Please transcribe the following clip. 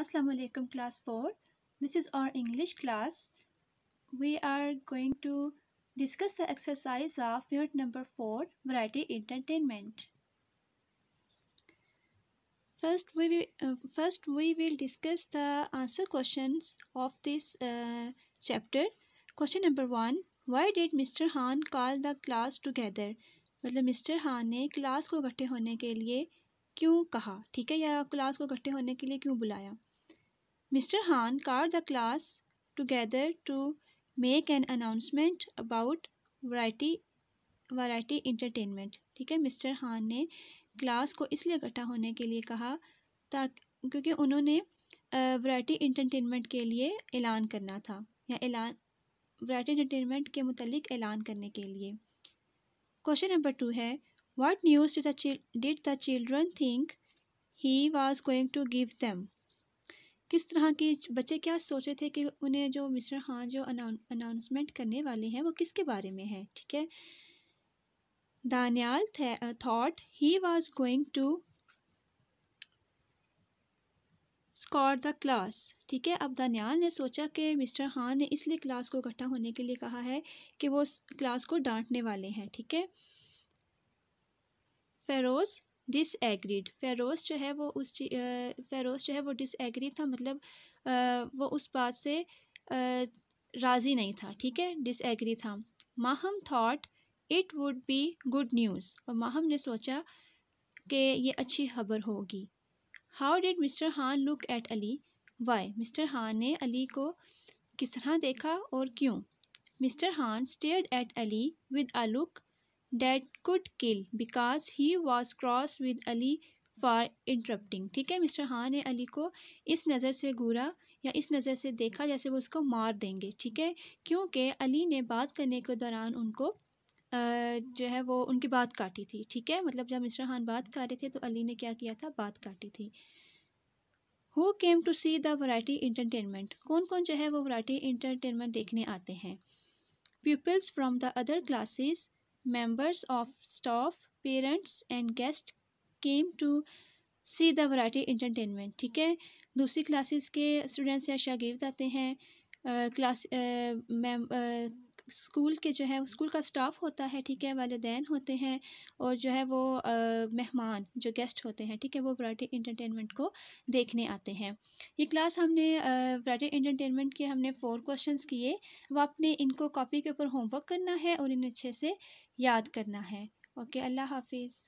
Assalamu alaikum class 4 this is our English class we are going to discuss the exercise of unit number 4 variety entertainment first we will, uh, first we will discuss the answer questions of this uh, chapter question number 1 why did Mr Han call the class together मतलब mister Han ने class को इकट्ठे होने के लिए क्यों कहा ठीक है या क्लास को इकट्ठे होने के लिए क्यों बुलाया mister Han call the class together to make an announcement about variety variety entertainment ठीक है मिस्टर हान ने क्लास को इसलिए इकट्ठा होने के लिए कहा ताकि क्योंकि उन्होंने वराइटी इंटरटेनमेंट के लिए ऐलान करना था या ऐलान वराइटी इंटरटेनमेंट के मतलब ऐलान करने के लिए क्वेश्चन नंबर टू है What news did the, did the children think he was going to give them? किस तरह के बच्चे क्या सोचे थे कि उन्हें जो मिस्टर खान जो अनाउंसमेंट करने वाले हैं वो किसके बारे में है ठीक है Daniyal thought he was going to scold the class ठीक है अब दानियाल ने सोचा कि मिस्टर खान ने इसलिए क्लास को इकट्ठा होने के लिए कहा है कि वो क्लास को डांटने वाले हैं ठीक है थीके? फ़ेरोज़ डिसएग्रीड फ़ेरोज़ जो है वो उस फ़ेरोज़ जो है वो डिसएग्री था मतलब आ, वो उस बात से राज़ी नहीं था ठीक है डिसएग्री था Maham thought it would be good news और माहम ने सोचा कि ये अच्छी खबर होगी how did mister Han look at Ali why mister Han ने अली को किस तरह देखा और क्यों mister Han stared at Ali with a look that could kill because he was cross with Ali for interrupting ठीक है मिस्टर हाँ ने अली को इस नज़र से घूरा या इस नज़र से देखा जैसे वो उसको मार देंगे ठीक है क्योंकि अली ने बात करने के दौरान उनको जो है वो उनकी बात काटी थी ठीक है मतलब जब मिस्टर हान बात कर रहे थे तो अली ने क्या किया था बात काटी थी who came to see the variety entertainment कौन कौन जो है वो वराइटी इंटरटेनमेंट देखने आते हैं peoples from the other classes members of staff, parents and guests came to see the variety entertainment ठीक है दूसरी क्लासेस के स्टूडेंट्स या शागिर्द आते हैं क्लास मैम स्कूल के जो है स्कूल का स्टाफ होता है ठीक है वालदेन होते हैं और जो है वो मेहमान जो गेस्ट होते हैं ठीक है वो वराइटी इंटरटेनमेंट को देखने आते हैं ये क्लास हमने वराइटी इंटरटेनमेंट के हमने फ़ोर क्वेश्चंस किए वो आपने इनको कॉपी के ऊपर होमवर्क करना है और इन्हें अच्छे से याद करना है ओके अल्लाह हाफिज़